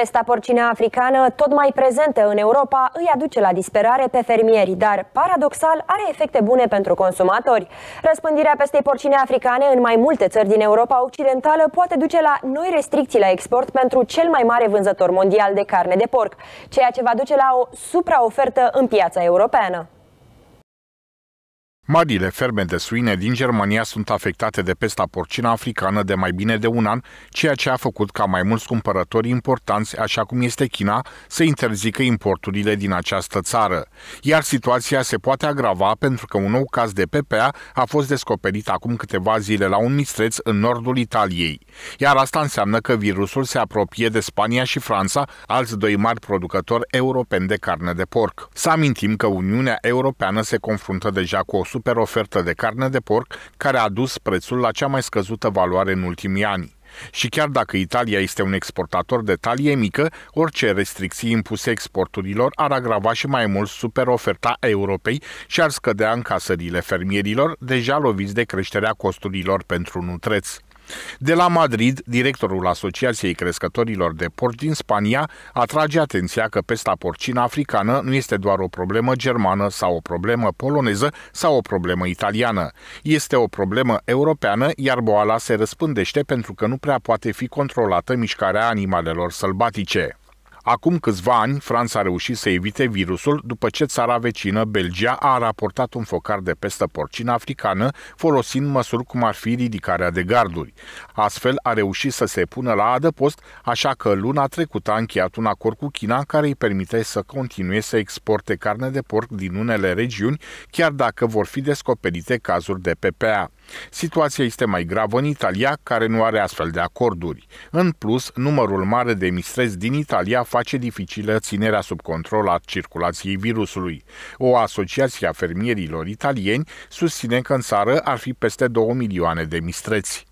Pesta porcină africană, tot mai prezentă în Europa, îi aduce la disperare pe fermieri, dar, paradoxal, are efecte bune pentru consumatori. Răspândirea pestei porcine africane în mai multe țări din Europa Occidentală poate duce la noi restricții la export pentru cel mai mare vânzător mondial de carne de porc, ceea ce va duce la o supraofertă în piața europeană. Marile ferme de suine din Germania sunt afectate de pesta porcină africană de mai bine de un an, ceea ce a făcut ca mai mulți cumpărători importanți, așa cum este China, să interzică importurile din această țară. Iar situația se poate agrava pentru că un nou caz de PPA a fost descoperit acum câteva zile la un mistreț în nordul Italiei. Iar asta înseamnă că virusul se apropie de Spania și Franța, alți doi mari producători europeni de carne de porc. Să amintim că Uniunea Europeană se confruntă deja cu 100 super ofertă de carne de porc care a dus prețul la cea mai scăzută valoare în ultimii ani. Și chiar dacă Italia este un exportator de talie mică, orice restricții impuse exporturilor ar agrava și mai mult superoferta Europei și ar scădea încasările fermierilor, deja loviți de creșterea costurilor pentru nutreți. De la Madrid, directorul Asociației Crescătorilor de Porci din Spania atrage atenția că pesta porcină africană nu este doar o problemă germană sau o problemă poloneză sau o problemă italiană. Este o problemă europeană, iar boala se răspândește pentru că nu prea poate fi controlată mișcarea animalelor sălbatice. Acum câțiva ani, Franța a reușit să evite virusul după ce țara vecină, Belgia, a raportat un focar de pestă porcină africană, folosind măsuri cum ar fi ridicarea de garduri. Astfel, a reușit să se pună la adăpost, așa că luna trecută a încheiat un acord cu China care îi permite să continue să exporte carne de porc din unele regiuni, chiar dacă vor fi descoperite cazuri de PPA. Situația este mai gravă în Italia, care nu are astfel de acorduri. În plus, numărul mare de mistreți din Italia face face dificilă ținerea sub control a circulației virusului. O asociație a fermierilor italieni susține că în țară ar fi peste 2 milioane de mistreți.